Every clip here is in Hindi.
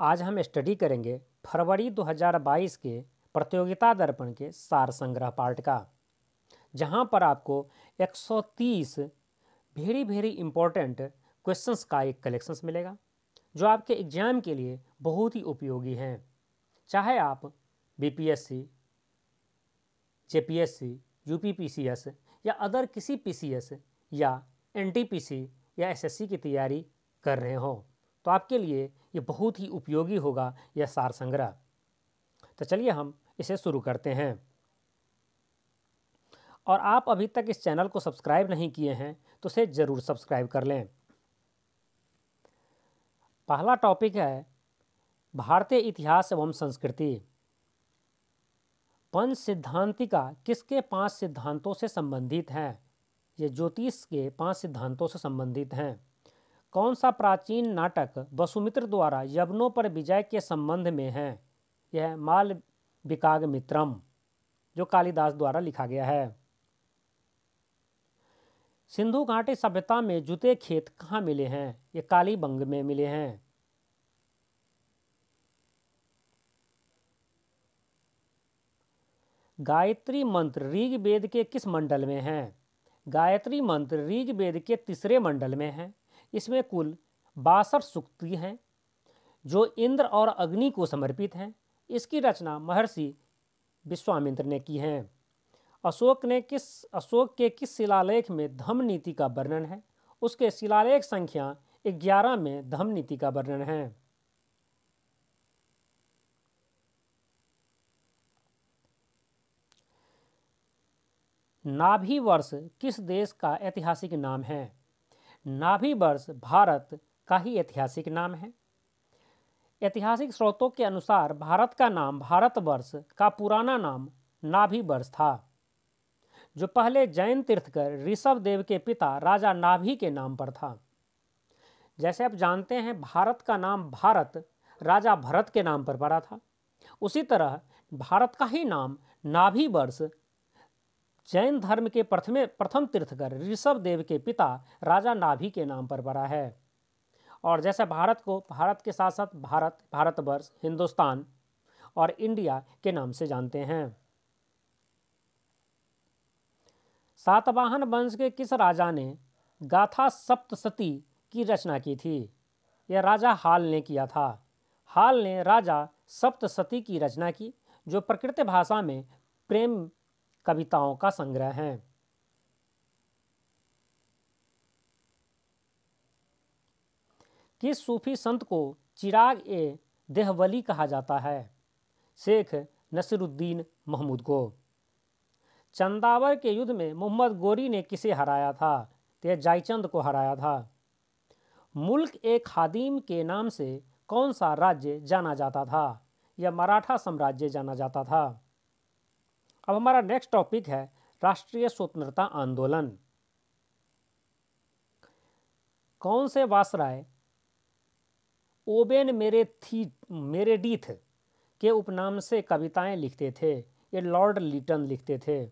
आज हम स्टडी करेंगे फरवरी 2022 के प्रतियोगिता दर्पण के सार संग्रह पार्ट का जहां पर आपको 130 भेरी भेरी इंपॉर्टेंट क्वेश्चन का एक कलेक्शंस मिलेगा जो आपके एग्जाम के लिए बहुत ही उपयोगी हैं चाहे आप बीपीएससी, जेपीएससी, यूपीपीसीएस या अदर किसी पीसीएस या एनटीपीसी या एसएससी की तैयारी कर रहे हों तो आपके लिए ये बहुत ही उपयोगी होगा यह सार संग्रह तो चलिए हम इसे शुरू करते हैं और आप अभी तक इस चैनल को सब्सक्राइब नहीं किए हैं तो इसे ज़रूर सब्सक्राइब कर लें पहला टॉपिक है भारतीय इतिहास एवं संस्कृति पंच सिद्धांतिका किसके पांच सिद्धांतों से संबंधित हैं ये ज्योतिष के पांच सिद्धांतों से संबंधित हैं कौन सा प्राचीन नाटक वसुमित्र द्वारा यवनों पर विजय के संबंध में है यह माल विकाग मित्रम जो कालिदास द्वारा लिखा गया है सिंधु घाटी सभ्यता में जूते खेत कहाँ मिले हैं ये कालीबंग में मिले हैं गायत्री मंत्र ऋग वेद के किस मंडल में है गायत्री मंत्र ऋग वेद के तीसरे मंडल में है इसमें कुल बासठ सूक्ति हैं जो इंद्र और अग्नि को समर्पित हैं इसकी रचना महर्षि विश्वामित्र ने की है अशोक ने किस अशोक के किस शिलालेख में धम्म नीति का वर्णन है उसके शिलालेख संख्या ग्यारह में धम्म नीति का वर्णन है नाभि वर्ष किस देश का ऐतिहासिक नाम है वर्ष भारत का ही ऐतिहासिक नाम है ऐतिहासिक स्रोतों के अनुसार भारत का नाम भारतवर्ष का पुराना नाम नाभिवर्ष था जो पहले जैन तीर्थकर ऋषभ देव के पिता राजा नाभि के नाम पर था जैसे आप जानते हैं भारत का नाम भारत राजा भरत के नाम पर पड़ा था उसी तरह भारत का ही नाम वर्ष जैन धर्म के प्रथमे प्रथम तीर्थकर ऋषभ देव के पिता राजा नाभि के नाम पर पड़ा है और जैसे भारत को भारत के साथ साथ भारत भारतवर्ष हिंदुस्तान और इंडिया के नाम से जानते हैं सातवाहन वंश के किस राजा ने गाथा सप्तशती की रचना की थी यह राजा हाल ने किया था हाल ने राजा सप्तशती की रचना की जो प्रकृत भाषा में प्रेम कविताओं का संग्रह है किस सूफी संत को चिराग ए देहवली कहा जाता है शेख नसीरुद्दीन महमूद को चंदावर के युद्ध में मोहम्मद गोरी ने किसे हराया था तो जायचंद को हराया था मुल्क एक खादीम के नाम से कौन सा राज्य जाना जाता था या मराठा साम्राज्य जाना जाता था अब हमारा नेक्स्ट टॉपिक है राष्ट्रीय स्वतंत्रता आंदोलन कौन से वासराय ओबेन मेरे थी मेरे डीथ के उपनाम से कविताएं लिखते थे ये लॉर्ड लिटन लिखते थे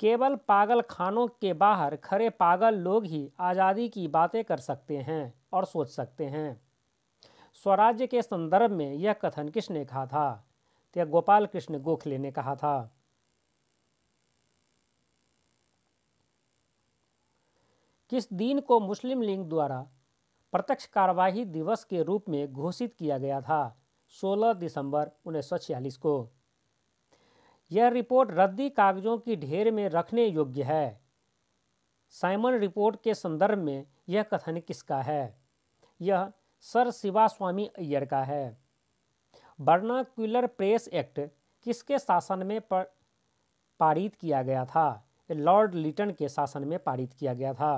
केवल पागल खानों के बाहर खरे पागल लोग ही आज़ादी की बातें कर सकते हैं और सोच सकते हैं स्वराज्य के संदर्भ में यह कथन किसने कहा था तो यह गोपाल कृष्ण गोखले ने कहा था किस दिन को मुस्लिम लीग द्वारा प्रत्यक्ष कार्यवाही दिवस के रूप में घोषित किया गया था 16 दिसंबर उन्नीस को यह रिपोर्ट रद्दी कागजों की ढेर में रखने योग्य है साइमन रिपोर्ट के संदर्भ में यह कथन किसका है यह सर शिवा स्वामी अय्यर का है बर्नाक्यूलर प्रेस एक्ट किसके शासन में पारित किया गया था लॉर्ड लिटन के शासन में पारित किया गया था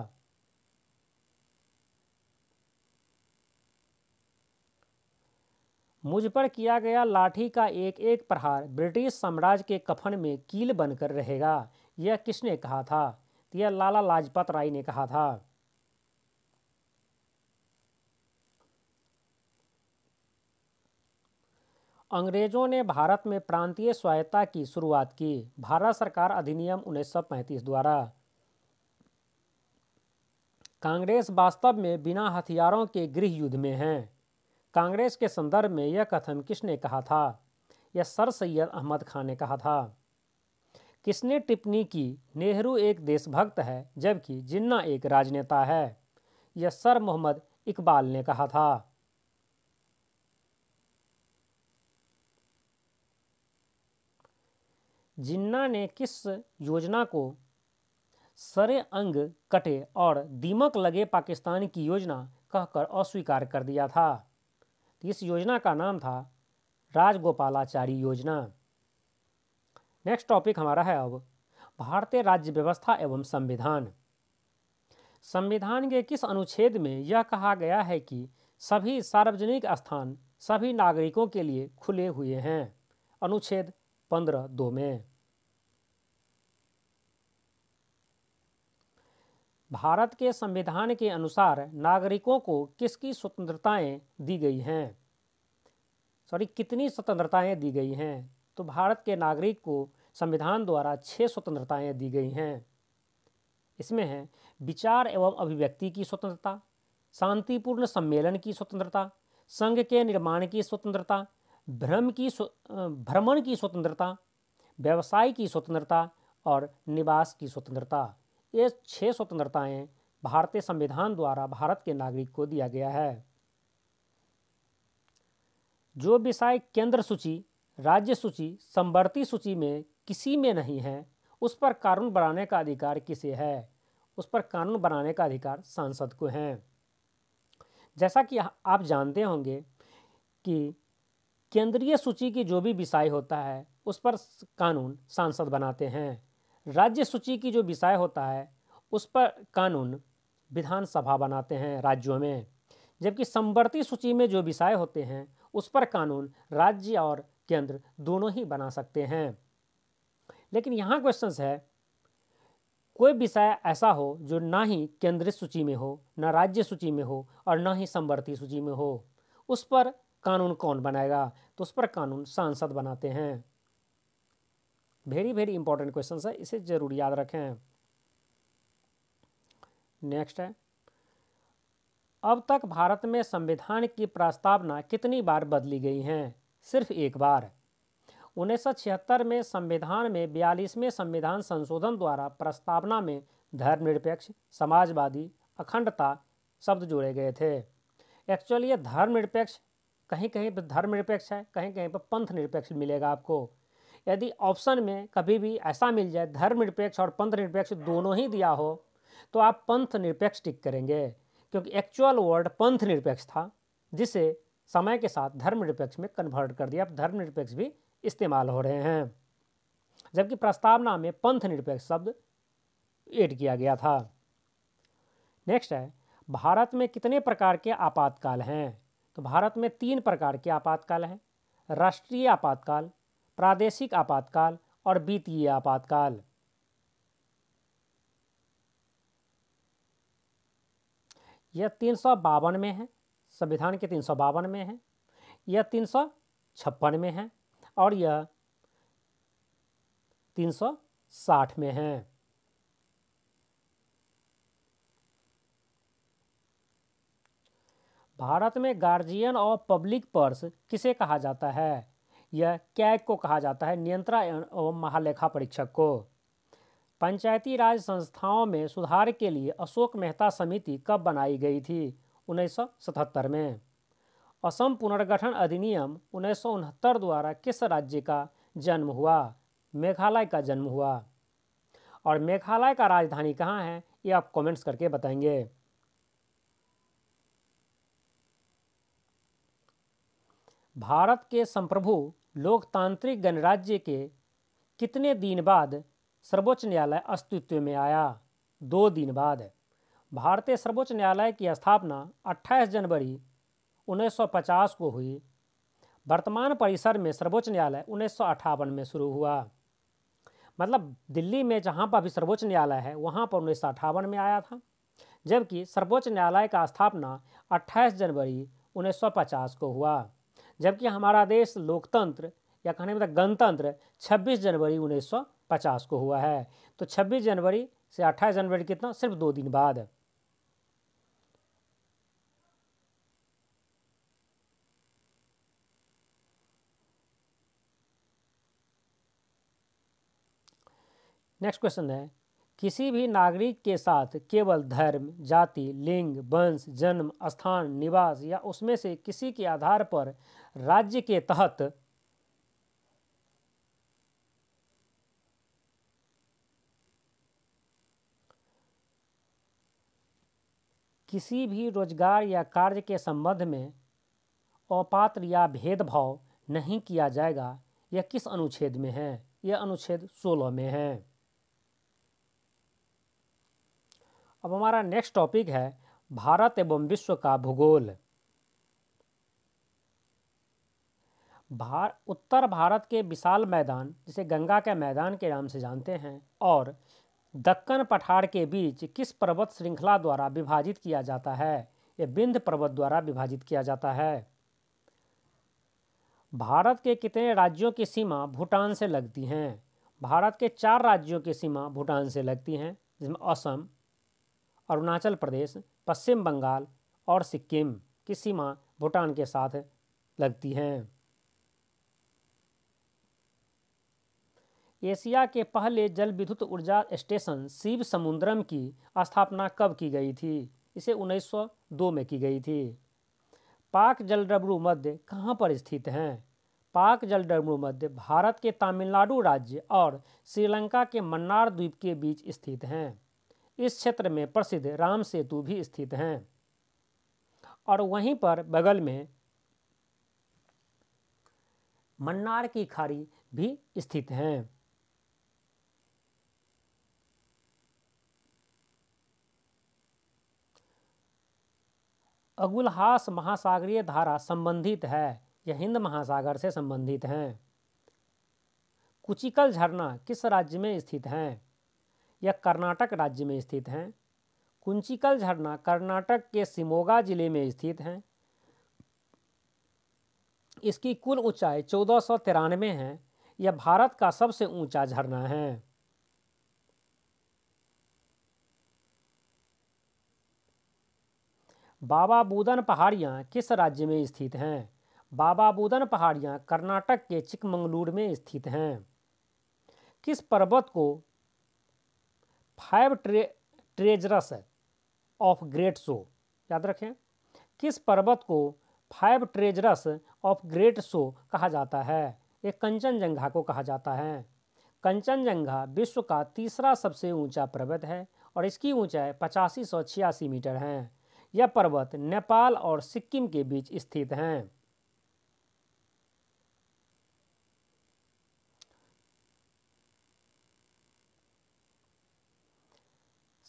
मुझ पर किया गया लाठी का एक एक प्रहार ब्रिटिश साम्राज्य के कफन में कील बनकर रहेगा यह किसने कहा था यह लाला लाजपत राय ने कहा था अंग्रेजों ने भारत में प्रांतीय स्वायत्ता की शुरुआत की भारत सरकार अधिनियम 1935 द्वारा कांग्रेस वास्तव में बिना हथियारों के गृह युद्ध में है कांग्रेस के संदर्भ में यह कथन किसने कहा था यह सर सैयद अहमद खान ने कहा था किसने टिप्पणी की नेहरू एक देशभक्त है जबकि जिन्ना एक राजनेता है यह सर मोहम्मद इकबाल ने कहा था जिन्ना ने किस योजना को सरे अंग कटे और दीमक लगे पाकिस्तान की योजना कहकर अस्वीकार कर दिया था इस योजना का नाम था राजगोपालाचारी योजना नेक्स्ट टॉपिक हमारा है अब भारतीय राज्य व्यवस्था एवं संविधान संविधान के किस अनुच्छेद में यह कहा गया है कि सभी सार्वजनिक स्थान सभी नागरिकों के लिए खुले हुए हैं अनुच्छेद पंद्रह दो में भारत के संविधान के अनुसार नागरिकों को किसकी स्वतंत्रताएं दी गई हैं सॉरी कितनी स्वतंत्रताएं दी गई हैं तो भारत के नागरिक को संविधान द्वारा छह स्वतंत्रताएं दी गई हैं इसमें है विचार एवं अभिव्यक्ति की स्वतंत्रता शांतिपूर्ण सम्मेलन की स्वतंत्रता संघ के निर्माण की स्वतंत्रता भ्रम की भ्रमण की स्वतंत्रता व्यवसाय की स्वतंत्रता और निवास की स्वतंत्रता ये छः स्वतंत्रताएं भारतीय संविधान द्वारा भारत के नागरिक को दिया गया है जो विषय केंद्र सूची राज्य सूची संवर्ती सूची में किसी में नहीं है उस पर कानून बनाने का अधिकार किसे है उस पर कानून बनाने का अधिकार सांसद को है जैसा कि आप जानते होंगे कि केंद्रीय सूची की जो भी विषय होता है उस पर कानून सांसद बनाते हैं राज्य सूची की जो विषय होता है उस पर कानून विधानसभा बनाते हैं राज्यों में जबकि संवर्ती सूची में जो विषय होते हैं उस पर कानून राज्य और केंद्र दोनों ही बना सकते हैं लेकिन यहाँ क्वेश्चन है कोई विषय ऐसा हो जो ना ही केंद्रीय सूची में हो ना राज्य सूची में हो और ना ही संवर्ती सूची में हो उस पर कानून कौन बनाएगा तो उस पर कानून सांसद बनाते हैं वेरी वेरी इंपॉर्टेंट क्वेश्चन है इसे जरूर याद रखें नेक्स्ट है अब तक भारत में संविधान की प्रस्तावना कितनी बार बदली गई हैं सिर्फ एक बार उन्नीस में संविधान में बयालीसवें संविधान संशोधन द्वारा प्रस्तावना में धर्मनिरपेक्ष समाजवादी अखंडता शब्द जोड़े गए थे एक्चुअली ये धर्मनिरपेक्ष कहीं कहीं पर धर्म निरपेक्ष है कहीं कहीं पर पंथ निरपेक्ष मिलेगा आपको यदि ऑप्शन में कभी भी ऐसा मिल जाए धर्म निरपेक्ष और पंथ निरपेक्ष दोनों ही दिया हो तो आप पंथ निरपेक्ष टिक करेंगे क्योंकि एक्चुअल वर्ड पंथ निरपेक्ष था जिसे समय के साथ धर्म निरपेक्ष में कन्वर्ट कर दिया अब धर्म निरपेक्ष भी इस्तेमाल हो रहे हैं जबकि प्रस्तावना में पंथ निरपेक्ष शब्द एड किया गया था नेक्स्ट है भारत में कितने प्रकार के आपातकाल हैं तो भारत में तीन प्रकार के आपातकाल हैं राष्ट्रीय आपातकाल प्रादेशिक आपातकाल और वित्तीय आपातकाल यह तीन सौ बावन में है संविधान के तीन सौ बावन में है यह तीन सौ छप्पन में है और यह तीन सौ साठ में है भारत में गार्जियन ऑफ पब्लिक पर्स किसे कहा जाता है यह कैग को कहा जाता है नियंत्रण एवं महालेखा परीक्षक को पंचायती राज संस्थाओं में सुधार के लिए अशोक मेहता समिति कब बनाई गई थी 1977 में असम पुनर्गठन अधिनियम उन्नीस द्वारा किस राज्य का जन्म हुआ मेघालय का जन्म हुआ और मेघालय का राजधानी कहाँ है ये आप कमेंट्स करके बताएंगे भारत के संप्रभु लोकतांत्रिक गणराज्य के कितने दिन बाद सर्वोच्च न्यायालय अस्तित्व में आया दो दिन बाद भारतीय सर्वोच्च न्यायालय की स्थापना 28 जनवरी 1950 को हुई वर्तमान परिसर में सर्वोच्च न्यायालय उन्नीस में शुरू हुआ मतलब दिल्ली में जहाँ पर अभी सर्वोच्च न्यायालय है वहाँ पर उन्नीस में आया था जबकि सर्वोच्च न्यायालय का स्थापना 28 जनवरी 1950 को हुआ जबकि हमारा देश लोकतंत्र या कहने मतलब गणतंत्र 26 जनवरी 1950 को हुआ है तो 26 जनवरी से 28 जनवरी कितना सिर्फ दो दिन बाद नेक्स्ट क्वेश्चन है किसी भी नागरिक के साथ केवल धर्म जाति लिंग वंश जन्म स्थान निवास या उसमें से किसी के आधार पर राज्य के तहत किसी भी रोजगार या कार्य के संबंध में अपात्र या भेदभाव नहीं किया जाएगा यह किस अनुच्छेद में है यह अनुच्छेद सोलह में है अब हमारा नेक्स्ट टॉपिक है भारत एवं विश्व का भूगोल भार उत्तर भारत के विशाल मैदान जिसे गंगा के मैदान के नाम से जानते हैं और दक्कन पठार के बीच किस पर्वत श्रृंखला द्वारा विभाजित किया जाता है ये बिंध पर्वत द्वारा विभाजित किया जाता है भारत के कितने राज्यों की सीमा भूटान से लगती हैं भारत के चार राज्यों की सीमा भूटान से लगती हैं जिसमें असम अरुणाचल प्रदेश पश्चिम बंगाल और सिक्किम की सीमा भूटान के साथ लगती हैं एशिया के पहले जल विद्युत ऊर्जा स्टेशन शिव समुद्रम की स्थापना कब की गई थी इसे 1902 में की गई थी पाक जलडबरू मध्य कहाँ पर स्थित हैं पाक जलडबरू मध्य भारत के तमिलनाडु राज्य और श्रीलंका के मन्नार द्वीप के बीच स्थित हैं इस क्षेत्र में प्रसिद्ध राम सेतु भी स्थित हैं और वहीं पर बगल में मन्नार की खाड़ी भी स्थित हैं अगुलहास महासागरीय धारा संबंधित है यह हिंद महासागर से संबंधित हैं कुचिकल झरना किस राज्य में स्थित हैं यह कर्नाटक राज्य में स्थित हैं कुंचिकल झरना कर्नाटक के सिमोगा जिले में स्थित हैं इसकी कुल ऊंचाई चौदह सौ तिरानवे है यह भारत का सबसे ऊंचा झरना है बाबा बूदन पहाड़ियाँ किस राज्य में स्थित हैं बाबा बूदन पहाड़ियाँ कर्नाटक के चिकमंगलूर में स्थित हैं किस पर्वत को फाइव ट्रे ट्रेजरस ऑफ ग्रेट शो याद रखें किस पर्वत को five treasures of great snow कहा जाता है ये कंचनजंघा को कहा जाता है कंचनजंघा विश्व का तीसरा सबसे ऊंचा पर्वत है और इसकी ऊंचाई पचासी सौ छियासी मीटर है यह पर्वत नेपाल और सिक्किम के बीच स्थित हैं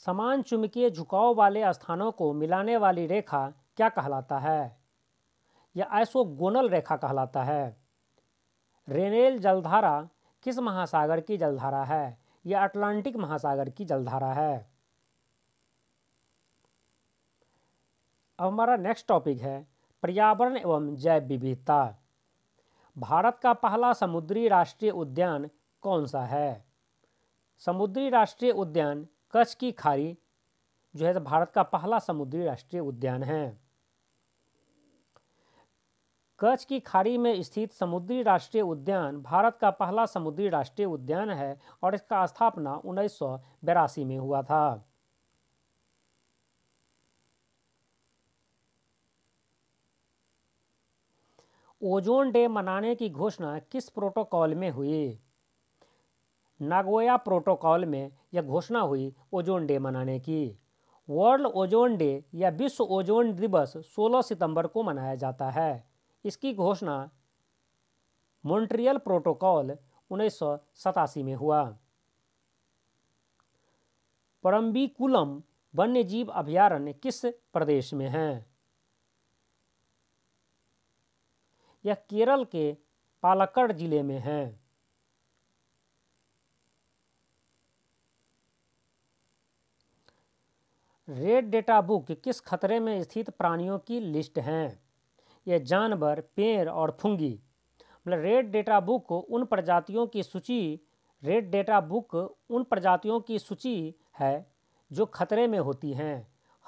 समान चुंबकीय झुकाव वाले स्थानों को मिलाने वाली रेखा क्या कहलाता है यह ऐसोगोनल रेखा कहलाता है रेनेल जलधारा किस महासागर की जलधारा है यह अटलांटिक महासागर की जलधारा है अब हमारा नेक्स्ट टॉपिक है पर्यावरण एवं जैव विविधता भारत का पहला समुद्री राष्ट्रीय उद्यान कौन सा है समुद्री राष्ट्रीय उद्यान कच्छ की खाड़ी जो है तो भारत का पहला समुद्री राष्ट्रीय उद्यान है कच्छ की खाड़ी में स्थित समुद्री राष्ट्रीय उद्यान भारत का पहला समुद्री राष्ट्रीय उद्यान है और इसका स्थापना उन्नीस में हुआ था ओजोन डे मनाने की घोषणा किस प्रोटोकॉल में हुई नागोया प्रोटोकॉल में यह घोषणा हुई ओजोन डे मनाने की वर्ल्ड ओजोन डे या विश्व ओजोन दिवस 16 सितंबर को मनाया जाता है इसकी घोषणा मॉन्ट्रियल प्रोटोकॉल उन्नीस में हुआ परम्बिकुलम वन्यजीव अभयारण्य किस प्रदेश में है यह केरल के पालक्कड़ जिले में है रेड डेटा बुक किस खतरे में स्थित प्राणियों की लिस्ट हैं यह जानवर पेड़ और फुंगी मतलब रेड डेटा बुक उन प्रजातियों की सूची रेड डेटा बुक उन प्रजातियों की सूची है जो खतरे में होती हैं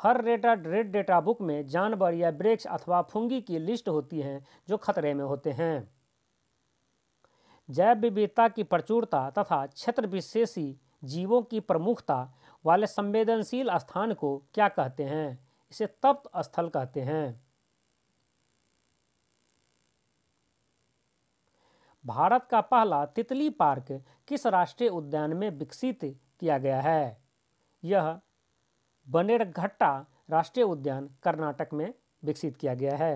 हर रेटा रेड डेटा बुक में जानवर या वृक्ष अथवा फुंगी की लिस्ट होती हैं जो खतरे में होते हैं जैव विविधता की प्रचुरता तथा क्षेत्र विशेषी जीवों की प्रमुखता वाले संवेदनशील स्थान को क्या कहते हैं इसे तप्त स्थल कहते हैं भारत का पहला तितली पार्क किस राष्ट्रीय उद्यान में विकसित किया गया है यह बनेरघट्टा राष्ट्रीय उद्यान कर्नाटक में विकसित किया गया है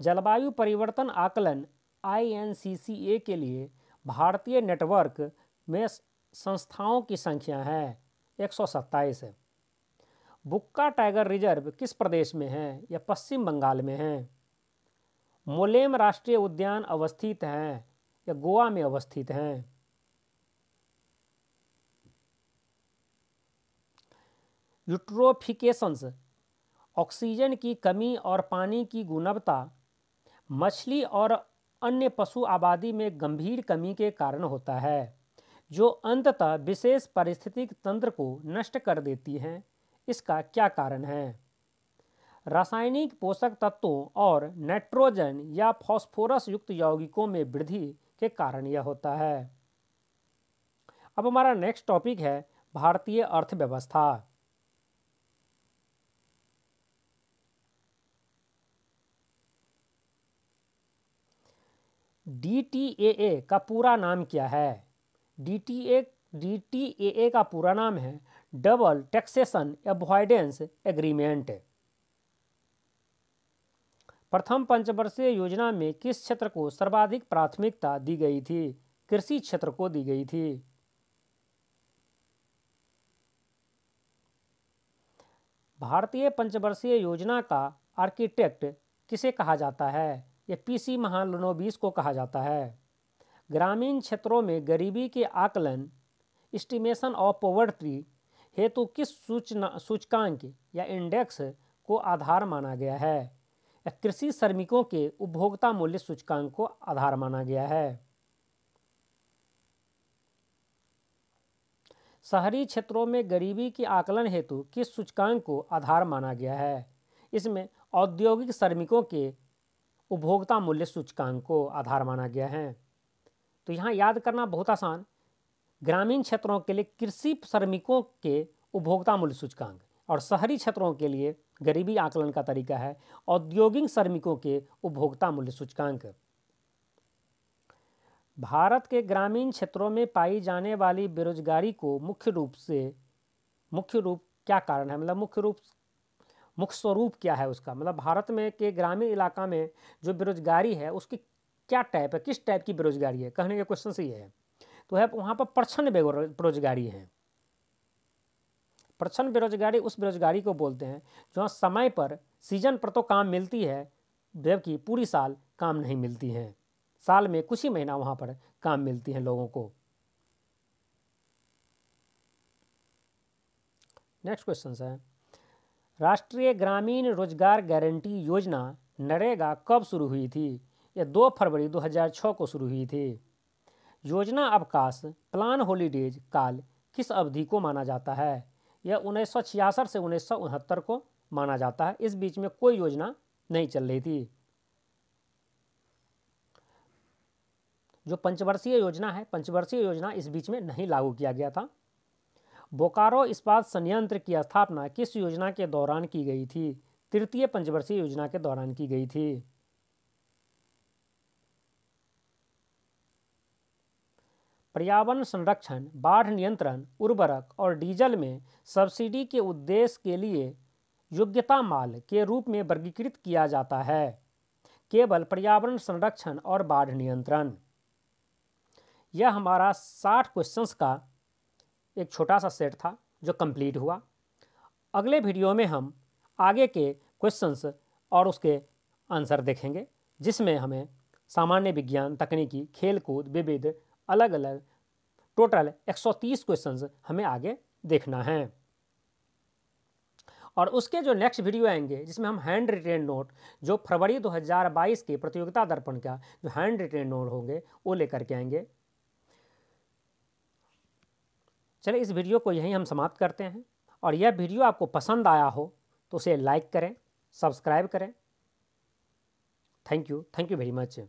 जलवायु परिवर्तन आकलन आई के लिए भारतीय नेटवर्क में संस्थाओं की संख्या है एक है बुक्का टाइगर रिजर्व किस प्रदेश में है यह पश्चिम बंगाल में है मोलेम राष्ट्रीय उद्यान अवस्थित हैं या गोवा में अवस्थित हैं यूट्रोफिकेशंस ऑक्सीजन की कमी और पानी की गुणवत्ता मछली और अन्य पशु आबादी में गंभीर कमी के कारण होता है जो अंततः विशेष पारिस्थितिक तंत्र को नष्ट कर देती हैं इसका क्या कारण है रासायनिक पोषक तत्वों और नाइट्रोजन या फॉस्फोरस युक्त यौगिकों में वृद्धि के कारण यह होता है अब हमारा नेक्स्ट टॉपिक है भारतीय अर्थव्यवस्था डी का पूरा नाम क्या है D T A D T A A का पूरा नाम है डबल टैक्सेशन एवॉइडेंस एग्रीमेंट प्रथम पंचवर्षीय योजना में किस क्षेत्र को सर्वाधिक प्राथमिकता दी गई थी कृषि क्षेत्र को दी गई थी भारतीय पंचवर्षीय योजना का आर्किटेक्ट किसे कहा जाता है यह पीसी महालनोबीस को कहा जाता है ग्रामीण क्षेत्रों में गरीबी के आकलन इस्टीमेशन ऑफ पॉवर्ट्री हेतु किस सूचना सूचकांक या इंडेक्स को आधार माना गया है कृषि श्रमिकों के उपभोक्ता मूल्य सूचकांक को आधार माना गया है शहरी क्षेत्रों में गरीबी के आकलन हेतु किस सूचकांक को आधार माना गया है इसमें औद्योगिक श्रमिकों के उपभोक्ता मूल्य सूचकांक को आधार माना गया है तो यहाँ याद करना बहुत आसान ग्रामीण क्षेत्रों के लिए कृषि श्रमिकों के उपभोक्ता मूल्य सूचकांक और शहरी क्षेत्रों के लिए गरीबी आकलन का तरीका है औद्योगिक श्रमिकों के उपभोक्ता मूल्य सूचकांक भारत के ग्रामीण क्षेत्रों में पाई जाने वाली बेरोजगारी को मुख्य रूप से मुख्य रूप क्या कारण है मतलब मुख्य रूप मुख्य स्वरूप क्या है उसका मतलब भारत में के ग्रामीण इलाका में जो बेरोजगारी है उसकी क्या टाइप है किस टाइप की बेरोजगारी है कहने का क्वेश्चन से ये है तो है वहाँ पर प्रछन्न बेरोजगारी है प्रछन्न बेरोजगारी उस बेरोजगारी को बोलते हैं जहाँ समय पर सीजन पर तो काम मिलती है जबकि पूरी साल काम नहीं मिलती है साल में कुछ ही महीना वहाँ पर काम मिलती है लोगों को नेक्स्ट क्वेश्चन है राष्ट्रीय ग्रामीण रोजगार गारंटी योजना नरेगा कब शुरू हुई थी यह 2 फरवरी 2006 को शुरू हुई थी योजना अवकाश प्लान हॉलीडेज काल किस अवधि को माना जाता है यह उन्नीस से उन्नीस को माना जाता है इस बीच में कोई योजना नहीं चल रही थी जो पंचवर्षीय योजना है पंचवर्षीय योजना इस बीच में नहीं लागू किया गया था बोकारो इस्पात संयंत्र की स्थापना किस योजना के दौरान की गई थी तृतीय पंचवर्षीय योजना के दौरान की गई थी पर्यावरण संरक्षण बाढ़ नियंत्रण उर्वरक और डीजल में सब्सिडी के उद्देश्य के लिए योग्यता माल के रूप में वर्गीकृत किया जाता है केवल पर्यावरण संरक्षण और बाढ़ नियंत्रण यह हमारा साठ क्वेश्चंस का एक छोटा सा सेट था जो कंप्लीट हुआ अगले वीडियो में हम आगे के क्वेश्चंस और उसके आंसर देखेंगे जिसमें हमें सामान्य विज्ञान तकनीकी खेलकूद विविध अलग अलग टोटल 130 क्वेश्चंस हमें आगे देखना है और उसके जो नेक्स्ट वीडियो आएंगे जिसमें हम हैंड रिटेन नोट जो फरवरी 2022 के प्रतियोगिता दर्पण का जो हैंड रिटेन नोट होंगे वो लेकर के आएंगे चलिए इस वीडियो को यहीं हम समाप्त करते हैं और यह वीडियो आपको पसंद आया हो तो उसे लाइक करें सब्सक्राइब करें thank you thank you very much